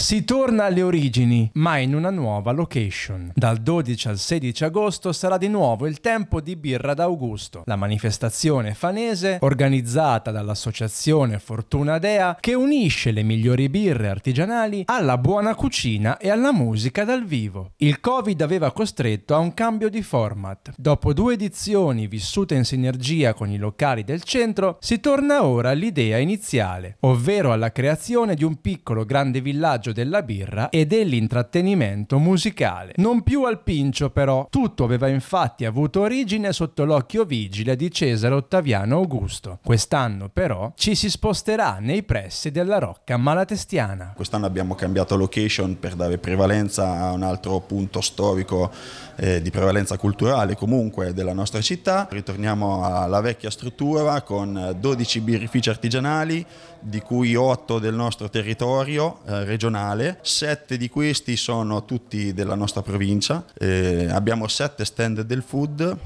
Si torna alle origini, ma in una nuova location. Dal 12 al 16 agosto sarà di nuovo il tempo di Birra d'Augusto, la manifestazione fanese organizzata dall'associazione Fortuna Dea che unisce le migliori birre artigianali alla buona cucina e alla musica dal vivo. Il Covid aveva costretto a un cambio di format. Dopo due edizioni vissute in sinergia con i locali del centro, si torna ora all'idea iniziale, ovvero alla creazione di un piccolo grande villaggio viaggio della birra e dell'intrattenimento musicale. Non più al Pincio però, tutto aveva infatti avuto origine sotto l'occhio vigile di Cesare Ottaviano Augusto. Quest'anno però ci si sposterà nei pressi della Rocca Malatestiana. Quest'anno abbiamo cambiato location per dare prevalenza a un altro punto storico eh, di prevalenza culturale comunque della nostra città. Ritorniamo alla vecchia struttura con 12 birrifici artigianali di cui 8 del nostro territorio eh, regionale nazionale, sette di questi sono tutti della nostra provincia, eh, abbiamo sette stand del food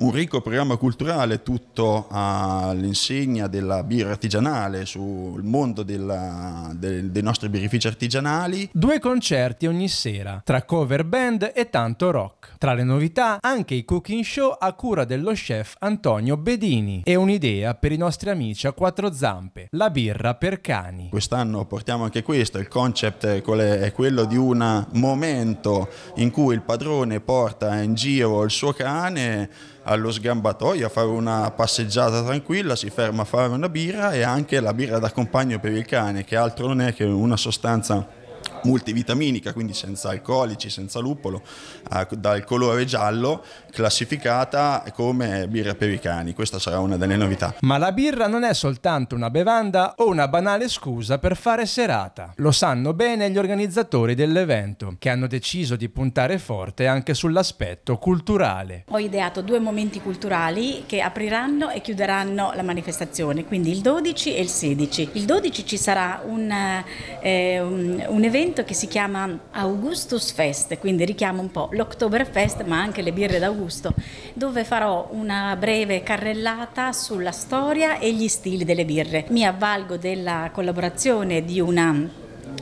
un ricco programma culturale tutto all'insegna della birra artigianale, sul mondo della, del, dei nostri birrifici artigianali. Due concerti ogni sera, tra cover band e tanto rock. Tra le novità anche i cooking show a cura dello chef Antonio Bedini e un'idea per i nostri amici a quattro zampe, la birra per cani. Quest'anno portiamo anche questo, il concept è quello di un momento in cui il padrone porta in giro il suo cane allo sgambatoio a fare una passeggiata tranquilla, si ferma a fare una birra e anche la birra d'accompagno per il cane, che altro non è che una sostanza multivitaminica, quindi senza alcolici, senza luppolo, eh, dal colore giallo, classificata come birra per i cani. Questa sarà una delle novità. Ma la birra non è soltanto una bevanda o una banale scusa per fare serata. Lo sanno bene gli organizzatori dell'evento, che hanno deciso di puntare forte anche sull'aspetto culturale. Ho ideato due momenti culturali che apriranno e chiuderanno la manifestazione, quindi il 12 e il 16. Il 12 ci sarà un, eh, eh un, un evento evento che si chiama Augustus Fest, quindi richiamo un po' l'Oktoberfest ma anche le birre d'Augusto, dove farò una breve carrellata sulla storia e gli stili delle birre. Mi avvalgo della collaborazione di una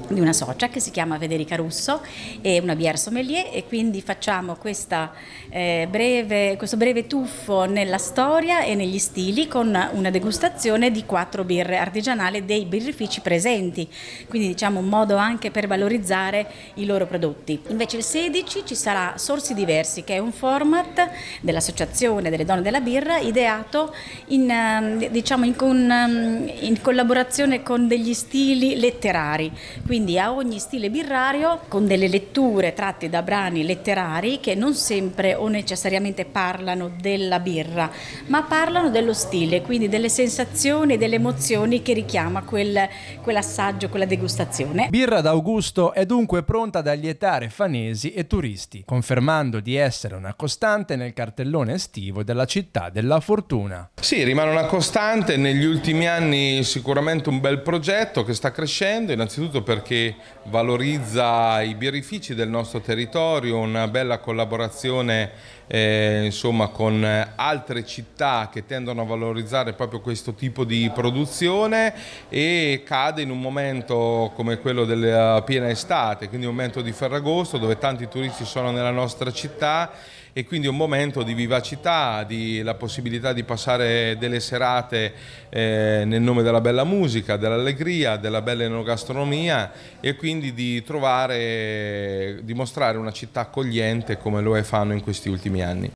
di una socia che si chiama Federica Russo e una bière sommelier e quindi facciamo questa, eh, breve, questo breve tuffo nella storia e negli stili con una degustazione di quattro birre artigianali dei birrifici presenti, quindi diciamo un modo anche per valorizzare i loro prodotti. Invece il 16 ci sarà Sorsi Diversi che è un format dell'Associazione delle Donne della Birra ideato in, ehm, diciamo, in, con, ehm, in collaborazione con degli stili letterari quindi a ogni stile birrario con delle letture tratte da brani letterari che non sempre o necessariamente parlano della birra, ma parlano dello stile, quindi delle sensazioni e delle emozioni che richiama quel, quell'assaggio, quella degustazione. Birra d'Augusto è dunque pronta ad allietare fanesi e turisti, confermando di essere una costante nel cartellone estivo della città della fortuna. Sì, rimane una costante, negli ultimi anni sicuramente un bel progetto che sta crescendo, innanzitutto soprattutto perché valorizza i birrifici del nostro territorio, una bella collaborazione eh, insomma, con altre città che tendono a valorizzare proprio questo tipo di produzione e cade in un momento come quello della piena estate, quindi un momento di Ferragosto dove tanti turisti sono nella nostra città e quindi un momento di vivacità, di la possibilità di passare delle serate eh, nel nome della bella musica, dell'allegria, della bella enogastronomia e quindi di trovare, di mostrare una città accogliente come lo è fanno in questi ultimi anni.